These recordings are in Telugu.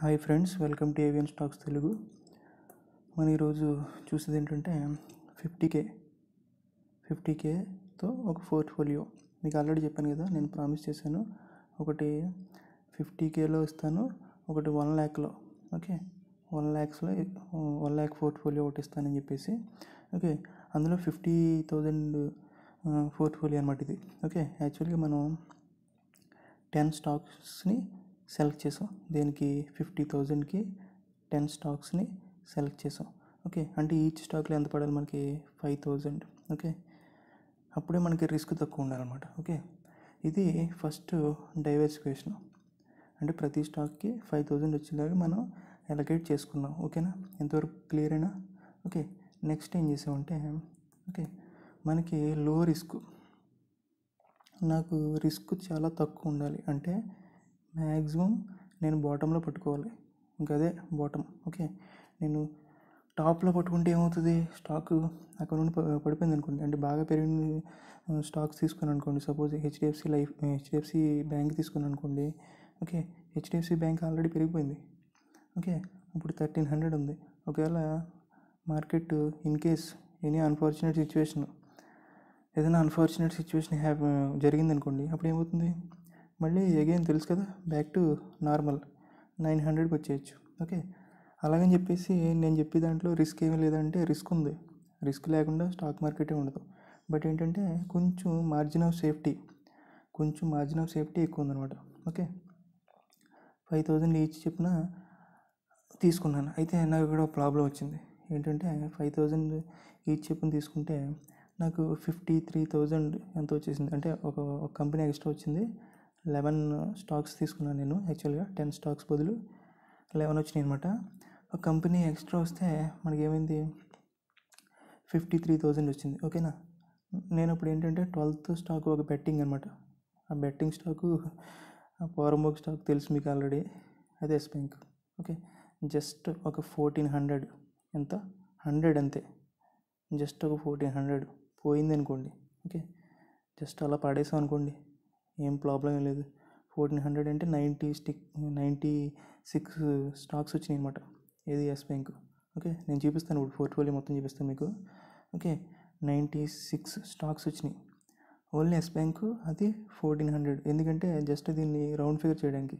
hi friends welcome to Avian stocks Telugu మనం ఈరోజు చూసేది ఏంటంటే ఫిఫ్టీ కే ఫిఫ్టీ కేతో ఒక పోర్ట్ఫోలియో మీకు ఆల్రెడీ చెప్పాను కదా నేను ప్రామిస్ చేశాను ఒకటి ఫిఫ్టీ కేలో ఇస్తాను ఒకటి వన్ ల్యాక్లో ఓకే వన్ ల్యాక్స్లో వన్ ల్యాక్ పోర్ట్ఫోలియో ఒకటి ఇస్తానని చెప్పేసి ఓకే అందులో ఫిఫ్టీ థౌజండ్ పోర్ట్ఫోలియో అనమాట ఇది ఓకే యాక్చువల్గా మనం టెన్ స్టాక్స్ని సెలెక్ట్ చేసాం దీనికి ఫిఫ్టీ థౌజండ్కి టెన్ స్టాక్స్ని సెలెక్ట్ చేసాం ఓకే అంటే ఈచ్ స్టాక్లో ఎంత పడాలి మనకి ఫైవ్ థౌజండ్ ఓకే అప్పుడే మనకి రిస్క్ తక్కువ ఉండాలన్నమాట ఓకే ఇది ఫస్ట్ డైవర్సిఫికేషన్ అంటే ప్రతి స్టాక్కి ఫైవ్ థౌజండ్ వచ్చేలాగా మనం ఎలగేట్ చేసుకున్నాం ఓకేనా ఎంతవరకు క్లియర్ అయినా ఓకే నెక్స్ట్ ఏం చేసామంటే ఓకే మనకి లో రిస్క్ నాకు రిస్క్ చాలా తక్కువ ఉండాలి అంటే మ్యాక్సిమం నేను బాటంలో పట్టుకోవాలి ఇంక అదే బాటమ్ ఓకే నేను టాప్లో పట్టుకుంటే ఏమవుతుంది స్టాక్ అక్కడ నుండి పడిపోయింది అనుకోండి అంటే బాగా పెరిగిన స్టాక్స్ తీసుకుని అనుకోండి suppose HDFC life HDFC bank తీసుకుని అనుకోండి ఓకే హెచ్డిఎఫ్సి బ్యాంక్ ఆల్రెడీ పెరిగిపోయింది ఓకే ఇప్పుడు థర్టీన్ హండ్రెడ్ ఉంది ఒకవేళ market in case any unfortunate situation ఏదైనా అన్ఫార్చునేట్ సిచ్యువేషన్ హ్యాప్ జరిగింది అనుకోండి అప్పుడు ఏమవుతుంది మళ్ళీ అగైన్ తెలుసు కదా బ్యాక్ టు నార్మల్ నైన్ హండ్రెడ్కి వచ్చేయచ్చు ఓకే అలాగని చెప్పేసి నేను చెప్పే దాంట్లో రిస్క్ ఏమీ లేదంటే రిస్క్ ఉంది రిస్క్ లేకుండా స్టాక్ మార్కెటే ఉండదు బట్ ఏంటంటే కొంచెం మార్జిన్ ఆఫ్ సేఫ్టీ కొంచెం మార్జిన్ ఆఫ్ సేఫ్టీ ఎక్కువ ఉందన్నమాట ఓకే ఫైవ్ థౌజండ్ ఈచ్ చెప్పిన తీసుకున్నాను అయితే నాకు ఇక్కడ ప్రాబ్లం వచ్చింది ఏంటంటే ఫైవ్ థౌజండ్ ఈచ్ చెప్పిన తీసుకుంటే నాకు ఫిఫ్టీ త్రీ థౌజండ్ ఎంత వచ్చేసింది అంటే ఒక కంపెనీ ఎక్స్ట్రా వచ్చింది లెవెన్ స్టాక్స్ తీసుకున్నాను నేను యాక్చువల్గా టెన్ స్టాక్స్ బదులు లెవెన్ వచ్చినాయి అనమాట ఒక కంపెనీ ఎక్స్ట్రా వస్తే మనకి ఏమైంది ఫిఫ్టీ త్రీ థౌజండ్ వచ్చింది ఓకేనా నేను అప్పుడు ఏంటంటే ట్వెల్త్ స్టాక్ ఒక బెట్టింగ్ అనమాట ఆ బెట్టింగ్ స్టాకు పోరమోక్ స్టాక్ తెలుసు మీకు ఆల్రెడీ అదే ఎస్ బ్యాంక్ ఓకే జస్ట్ ఒక ఫోర్టీన్ హండ్రెడ్ ఎంత హండ్రెడ్ అంతే జస్ట్ ఒక ఫోర్టీన్ హండ్రెడ్ పోయింది అనుకోండి ఓకే జస్ట్ అలా పడేసాం అనుకోండి ఏం ప్రాబ్లమే ఏం లేదు ఫోర్టీన్ హండ్రెడ్ అంటే నైంటీ స్టిక్ నైంటీ సిక్స్ స్టాక్స్ వచ్చినాయి అనమాట ఏది ఎస్ బ్యాంక్ ఓకే నేను చూపిస్తాను ఇప్పుడు పోర్ట్ఫోలియో మొత్తం చూపిస్తాను మీకు ఓకే నైంటీ సిక్స్ స్టాక్స్ వచ్చినాయి ఓన్లీ ఎస్ బ్యాంక్ అది ఫోర్టీన్ హండ్రెడ్ ఎందుకంటే జస్ట్ దీన్ని రౌండ్ ఫిగర్ చేయడానికి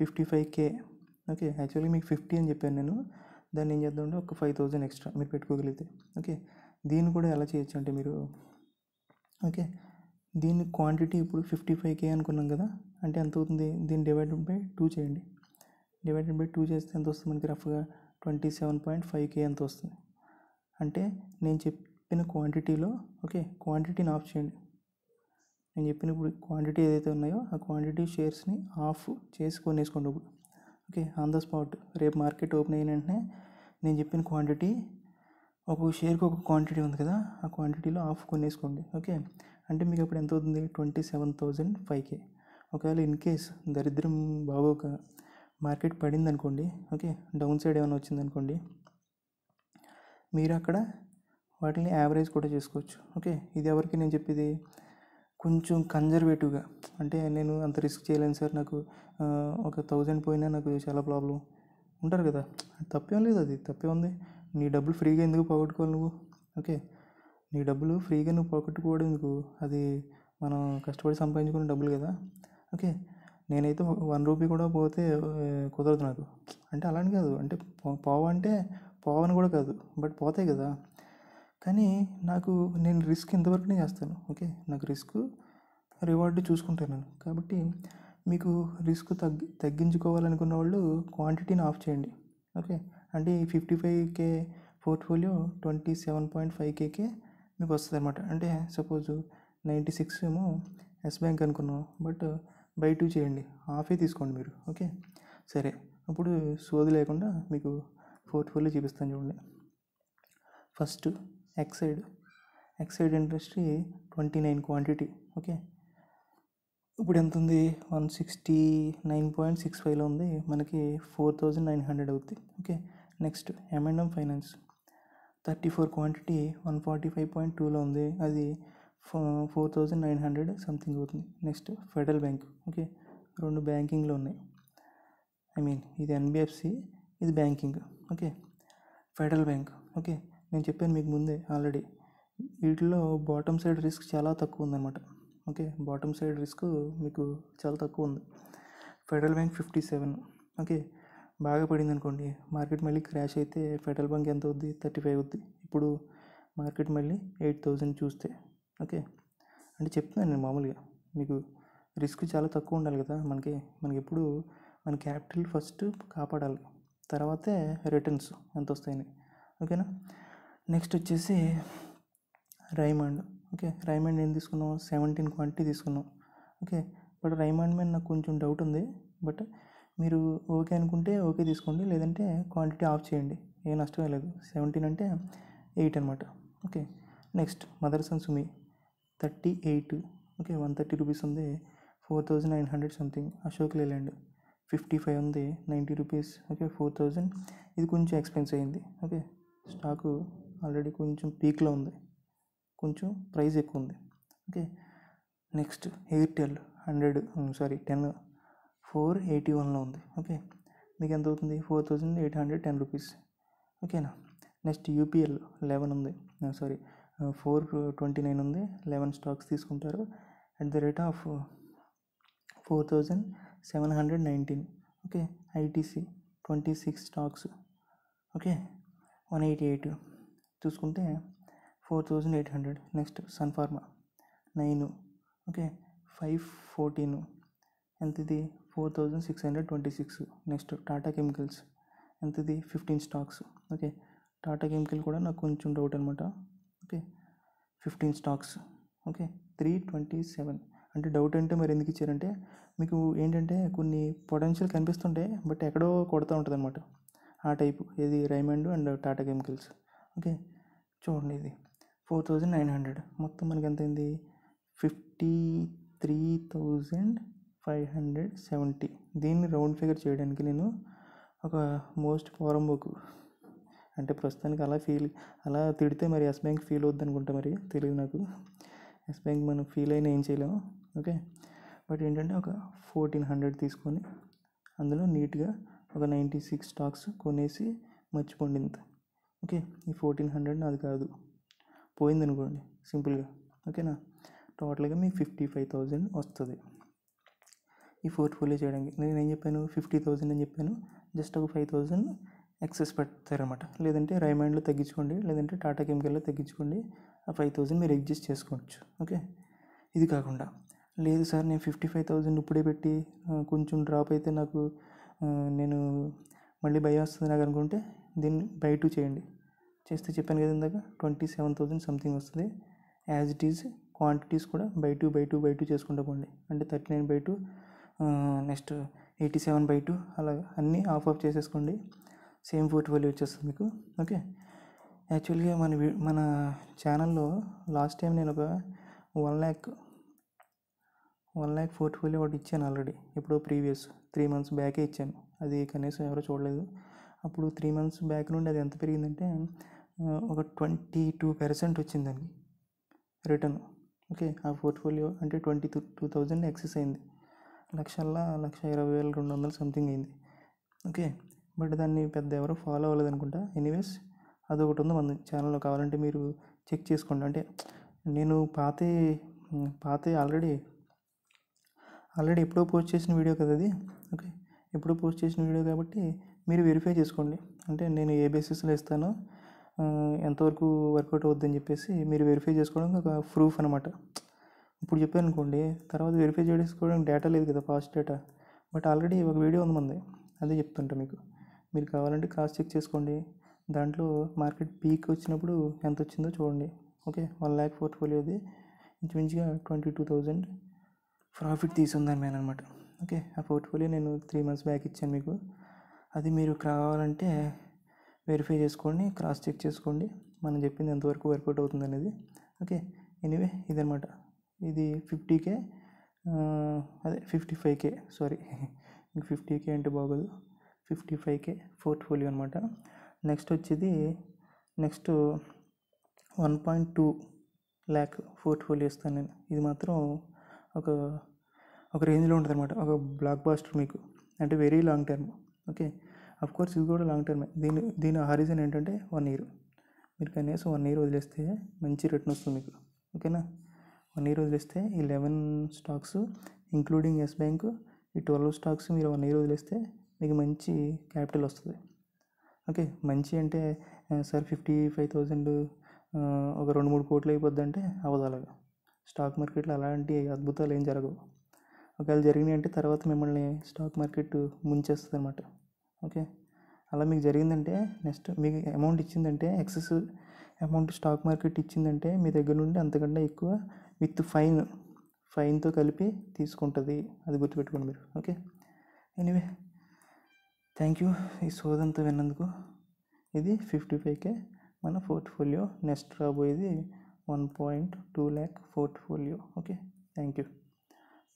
fifty five K okay actually మీకు ఫిఫ్టీ అని చెప్పాను నేను దాన్ని ఏం చేద్దామంటే ఒక ఫైవ్ థౌజండ్ ఎక్స్ట్రా మీరు పెట్టుకోగలిగితే ఓకే దీన్ని కూడా ఎలా చేయొచ్చు అంటే మీరు ఓకే దీని క్వాంటిటీ ఇప్పుడు ఫిఫ్టీ ఫైవ్ కే అనుకున్నాం కదా అంటే ఎంత అవుతుంది దీన్ని డివైడెడ్ బై టూ చేయండి డివైడెడ్ బై టూ చేస్తే ఎంత వస్తుంది మనకి రఫ్గా twenty seven point five K ఎంత వస్తుంది అంటే నేను చెప్పిన క్వాంటిటీలో ఓకే క్వాంటిటీని ఆఫ్ చేయండి నేను చెప్పిన ఇప్పుడు క్వాంటిటీ ఏదైతే ఉన్నాయో ఆ క్వాంటిటీ షేర్స్ని ఆఫ్ చేసి కొనేసుకోండి ఇప్పుడు ఓకే ఆన్ ద స్పాట్ రేపు మార్కెట్ ఓపెన్ అయిన వెంటనే నేను చెప్పిన క్వాంటిటీ ఒక్కొక్క షేర్కి ఒక క్వాంటిటీ ఉంది కదా ఆ క్వాంటిటీలో ఆఫ్ కొనేసుకోండి ఓకే అంటే మీకు అప్పుడు ఎంత అవుతుంది twenty seven thousand five K ఒకవేళ ఇన్ కేస్ దరిద్రం బాగోక మార్కెట్ పడింది అనుకోండి ఓకే డౌన్ సైడ్ ఏమైనా వచ్చింది అనుకోండి మీరు అక్కడ వాటిని యావరేజ్ కూడా చేసుకోవచ్చు ఓకే ఇది ఎవరికి నేను చెప్పేది కొంచెం కన్జర్వేటివ్గా అంటే నేను అంత రిస్క్ చేయలేను సార్ నాకు ఒక థౌజండ్ పోయినా నాకు చాలా ప్రాబ్లం ఉంటారు కదా తప్పేం లేదు అది తప్పే ఉంది నీ డబ్బులు ఫ్రీగా ఎందుకు పోగొట్టుకోవాలి నువ్వు ఓకే నీ డబ్బులు ఫ్రీగా నువ్వు పోగొట్టుకోవడం ఎందుకు అది మనం కష్టపడి సంపాదించుకున్న డబ్బులు కదా ఓకే నేనైతే వన్ రూపీ కూడా పోతే కుదరదు నాకు అంటే అలాంటి కాదు అంటే పోవా అంటే పోవని కూడా కాదు బట్ పోతాయి కదా కానీ నాకు నేను రిస్క్ ఇంతవరకు నేను చేస్తాను ఓకే నాకు రిస్క్ రివార్డ్ చూసుకుంటాను కాబట్టి మీకు రిస్క్ తగ్గి తగ్గించుకోవాలనుకున్న వాళ్ళు క్వాంటిటీని ఆఫ్ చేయండి ఓకే అంటే fifty five K portfolio twenty seven point five కేకే మీకు వస్తుంది అనమాట అంటే సపోజ్ నైంటీ సిక్స్ ఏమో ఎస్ బ్యాంక్ అనుకున్నాం బట్ బై టూ చేయండి హాఫే తీసుకోండి మీరు ఓకే సరే అప్పుడు సోది లేకుండా మీకు పోర్ట్ఫోలియో చూపిస్తాను చూడండి first Exide Exide industry twenty nine quantity okay ఇప్పుడు ఎంత ఉంది one sixty nine point six ఫైవ్లో ఉంది మనకి ఫోర్ థౌజండ్ నైన్ హండ్రెడ్ అవుతుంది okay next M and M finance thirty four quantity one forty five point టూలో ఉంది అది four thousand nine hundred something అవుతుంది నెక్స్ట్ ఫెడరల్ బ్యాంక్ ఓకే రెండు బ్యాంకింగ్లో ఉన్నాయి ఐ మీన్ ఇది ఎన్బిఎఫ్సి ఇది banking okay federal bank okay నేను చెప్పాను మీకు ముందే ఆల్రెడీ వీటిలో బాటమ్ సైడ్ రిస్క్ చాలా తక్కువ ఉందన్నమాట ఓకే బాటమ్ సైడ్ రిస్క్ మీకు చాలా తక్కువ ఉంది federal bank fifty seven okay బాగా పడింది అనుకోండి మార్కెట్ మళ్ళీ క్రాష్ అయితే ఫెడరల్ బ్యాంక్ ఎంత అవుద్ది థర్టీ ఫైవ్ అవుద్ది ఇప్పుడు మార్కెట్ మళ్ళీ ఎయిట్ థౌజండ్ చూస్తే ఓకే అంటే చెప్తున్నాను నేను మామూలుగా మీకు రిస్క్ చాలా తక్కువ ఉండాలి కదా మనకి మనకి ఎప్పుడు మన క్యాపిటల్ ఫస్ట్ కాపాడాలి తర్వాతే రిటర్న్స్ ఎంత వస్తాయని ఓకేనా నెక్స్ట్ వచ్చేసి రైమండ్ ఓకే రైమండ్ ఏం తీసుకున్నాం సెవెంటీన్ క్వాంటిటీ తీసుకున్నాం ఓకే బట్ రైమండ్ మీద నాకు కొంచెం డౌట్ ఉంది బట్ మీరు ఓకే అనుకుంటే ఓకే తీసుకోండి లేదంటే క్వాంటిటీ ఆఫ్ చేయండి ఏ నష్టమే లేదు సెవెంటీన్ అంటే ఎయిట్ అనమాట okay next Motherson Sumi thirty eight okay one thirty rupees ఉంది four thousand nine hundred something Ashok Leyland fifty five ఉంది ninety rupees okay four thousand ఇది కొంచెం ఎక్స్పెన్స్ అయింది ఓకే స్టాకు ఆల్రెడీ కొంచెం పీక్లో ఉంది కొంచెం ప్రైస్ ఎక్కువ ఉంది okay next Airtel hundred sorry ten four eighty వన్లో ఉంది ఓకే మీకు ఎంత అవుతుంది four thousand eight hundred ten rupees ఓకేనా నెక్స్ట్ యూపీఎల్ లెవెన్ ఉంది సారీ ఫోర్ ట్వంటీ నైన్ ఉంది లెవెన్ స్టాక్స్ తీసుకుంటారు at the rate of four thousand seven hundred nineteen okay ITC twenty six stocks okay one eighty eight చూసుకుంటే four thousand eight hundred next Sun Pharma nine okay five fourteen ఎంత ఇది four thousand six hundred twenty six next Tata Chemicals ఎంత ఇది fifteen stocks okay Tata chemical కూడా నాకు కొంచెం డౌట్ అనమాట okay fifteen stocks okay three twenty seven అంటే డౌట్ అంటే మరి ఎందుకు ఇచ్చారంటే మీకు ఏంటంటే కొన్ని పొటెన్షియల్ కనిపిస్తుంటే బట్ ఎక్కడో కొడుతూ ఉంటుంది అనమాట ఆ టైప్ ఇది Raymond and Tata Chemicals okay చూడండి ఇది ఫోర్ థౌజండ్ నైన్ హండ్రెడ్ మొత్తం మనకి ఎంత అయింది fifty three thousand five hundred seventy దీన్ని రౌండ్ ఫిగర్ చేయడానికి నేను ఒక మోస్ట్ ఫారం బుక్ అంటే ప్రస్తుతానికి అలా ఫీల్ అలా తిడితే మరి ఎస్ బ్యాంక్ ఫీల్ అవుద్ది అనుకుంటా మరి తెలియదు నాకు ఎస్ బ్యాంక్ మనం ఫీల్ అయినా ఏం చేయలేము ఓకే బట్ ఏంటంటే ఒక ఫోర్టీన్ హండ్రెడ్ తీసుకొని అందులో నీట్గా ఒక నైంటీ సిక్స్ స్టాక్స్ కొనేసి మర్చిపోండి ఇంత ఓకే ఈ ఫోర్టీన్ హండ్రెడ్ నాది కాదు పోయిందనుకోండి సింపుల్గా ఓకేనా టోటల్గా మీకు ఫిఫ్టీ ఫైవ్ థౌజండ్ వస్తుంది ఈ పోర్ట్ఫోలియో చేయడానికి నేను ఏం చెప్పాను ఫిఫ్టీ థౌజండ్ అని చెప్పాను జస్ట్ ఒక ఫైవ్ థౌజండ్ ఎక్సెస్ పెడతారనమాట లేదంటే రైమాండ్లో తగ్గించుకోండి లేదంటే టాటా కెమికల్లో తగ్గించుకోండి ఆ ఫైవ్ థౌజండ్ మీరు అడ్జస్ట్ చేసుకోవచ్చు ఓకే ఇది కాకుండా లేదు సార్ నేను ఫిఫ్టీ ఫైవ్ థౌజండ్ ఇప్పుడే పెట్టి కొంచెం డ్రాప్ అయితే నాకు నేను మళ్ళీ భయం వస్తుంది నాకు అనుకుంటే దీన్ని బై టూ చేయండి చేస్తే చెప్పాను కదా ఇందాక ట్వంటీ సెవెన్ థౌజండ్ సంథింగ్ వస్తుంది యాజ్ ఇట్ ఈజ్ క్వాంటిటీస్ కూడా by two by two by two చేసుకుంటా పోండి అంటే thirty nine by two next eighty seven by two అలా అన్నీ ఆఫ్ ఆఫ్ చేసేసుకోండి సేమ్ పోర్ట్ఫోలియో వచ్చేస్తుంది మీకు ఓకే యాక్చువల్గా మన మన ఛానల్లో లాస్ట్ టైం నేను ఒక one lakh one lakh portfolio ఒకటి ఇచ్చాను ఆల్రెడీ ఎప్పుడో ప్రీవియస్ త్రీ మంత్స్ బ్యాకే ఇచ్చాను అది కనీసం ఎవరో చూడలేదు అప్పుడు త్రీ మంత్స్ బ్యాక్ నుండి అది ఎంత పెరిగిందంటే ఒక ట్వంటీ టూ పర్సెంట్ వచ్చిందండి రిటర్న్ ఓకే ఆ పోర్ట్ఫోలియో అంటే twenty two two thousand excess అయింది లక్షల్లో లక్ష ఇరవై వేల రెండు వందలు సంథింగ్ అయింది ఓకే బట్ దాన్ని పెద్ద ఎవరు ఫాలో అవ్వలేదు అనుకుంటా ఎనీవేస్ అది ఒకటి ఉంది మన ఛానల్లో కావాలంటే మీరు చెక్ చేసుకోండి అంటే నేను పాతే పాతే ఆల్రెడీ ఆల్రెడీ ఎప్పుడో పోస్ట్ చేసిన వీడియో కదా అది ఓకే ఎప్పుడో పోస్ట్ చేసిన వీడియో కాబట్టి మీరు వెరిఫై చేసుకోండి అంటే నేను ఏ బేసిస్లో ఇస్తానో ఎంతవరకు వర్కౌట్ అవుద్దని చెప్పేసి మీరు వెరిఫై చేసుకోవడం ఒక ప్రూఫ్ అనమాట ఇప్పుడు చెప్పాను అనుకోండి తర్వాత వెరిఫై చేసుకోవడానికి డేటా లేదు కదా ఫాస్ట్ డేటా బట్ ఆల్రెడీ ఒక వీడియో ఉంది మంది అదే చెప్తుంటా మీకు మీరు కావాలంటే క్రాస్ చెక్ చేసుకోండి దాంట్లో మార్కెట్ పీక్ వచ్చినప్పుడు ఎంత వచ్చిందో చూడండి ఓకే వన్ ల్యాక్ పోర్ట్ఫోలియోది ఇంచుమించుగా ట్వంటీ టూ థౌజండ్ ప్రాఫిట్ తీసుకుందాను నేను అనమాట ఓకే ఆ పోర్ట్ఫోలియో నేను త్రీ మంత్స్ బ్యాక్ ఇచ్చాను మీకు అది మీరు కావాలంటే వెరిఫై చేసుకోండి క్రాస్ చెక్ చేసుకోండి మనం చెప్పింది ఎంతవరకు వర్కౌట్ అవుతుంది అనేది ఓకే ఎనీవే ఇదనమాట ఇది ఫిఫ్టీ కే అదే fifty five K sorry fifty K అంటే బాగోదు ఫిఫ్టీ ఫైవ్ కే పోర్ట్ఫోలియో అనమాట నెక్స్ట్ వచ్చేది next one point two lakh portfolio ఇస్తాను నేను ఇది మాత్రం ఒక ఒక రేంజ్లో ఉంటుంది అనమాట ఒక బ్లాక్ బాస్టర్ మీకు అంటే very long term okay of course ఇది కూడా లాంగ్ టర్మే దీని దీని హారిజన్ ఏంటంటే వన్ ఇయర్ మీరు కనీసం వన్ ఇయర్ వదిలేస్తే మంచి రిటర్న్ వస్తుంది మీకు ఓకేనా వన్ ఇయర్ వదిలేస్తే ఈ eleven stocks including Yes Bank ఈ ట్వెల్వ్ స్టాక్స్ మీరు వన్ ఇయర్ వదిలేస్తే మీకు మంచి క్యాపిటల్ వస్తుంది ఓకే మంచి అంటే సార్ ఫిఫ్టీ ఫైవ్ థౌజండ్ ఒక రెండు మూడు కోట్లు అయిపోద్ది అంటే అవ్వదు అలాగా స్టాక్ మార్కెట్లో అలాంటి అద్భుతాలు ఏం జరగవు ఒకవేళ జరిగినాయి అంటే తర్వాత మిమ్మల్ని స్టాక్ మార్కెట్ ముంచేస్తుంది అనమాట ఓకే అలా మీకు జరిగిందంటే నెక్స్ట్ మీకు అమౌంట్ ఇచ్చిందంటే ఎక్సెస్ అమౌంట్ స్టాక్ మార్కెట్ ఇచ్చిందంటే మీ దగ్గర నుండి అంతకంటే ఎక్కువ విత్ ఫైన్ ఫైన్తో కలిపి తీసుకుంటుంది అది గుర్తుపెట్టుకోండి మీరు ఓకే ఎనీవే థ్యాంక్ యూ ఈ సోదంతా విన్నందుకు ఇది ఫిఫ్టీ ఫైవ్కే మన పోర్ట్ఫోలియో నెక్స్ట్ రాబోయేది one point two lakh portfolio okay thank you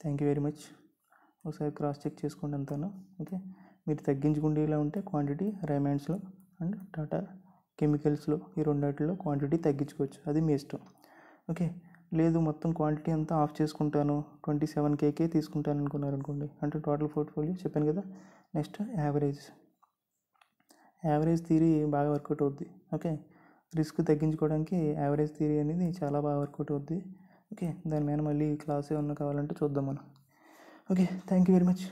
thank you very much ఒకసారి క్రాస్ చెక్ చేసుకోండి అంతాను ఓకే మీరు తగ్గించుకుండేలా ఉంటే క్వాంటిటీ రైమాండ్స్లో అండ్ టాటా కెమికల్స్లో ఈ రెండాటిలో క్వాంటిటీ తగ్గించుకోవచ్చు అది మీ ఇష్టం ఓకే లేదు మొత్తం క్వాంటిటీ అంతా ఆఫ్ చేసుకుంటాను ట్వంటీ సెవెన్ కేకే తీసుకుంటాను అనుకున్నారు అనుకోండి అంటే టోటల్ పోర్ట్ఫోలియో చెప్పాను కదా నెక్స్ట్ యావరేజ్ యావరేజ్ థియరీ బాగా వర్కౌట్ అవుద్ది ఓకే రిస్క్ తగ్గించుకోవడానికి యావరేజ్ థియరీ అనేది చాలా బాగా వర్కౌట్ అవుద్ది ఓకే దాని మీద మళ్ళీ క్లాస్ ఏమన్నా కావాలంటే చూద్దాం మనం okay thank you very much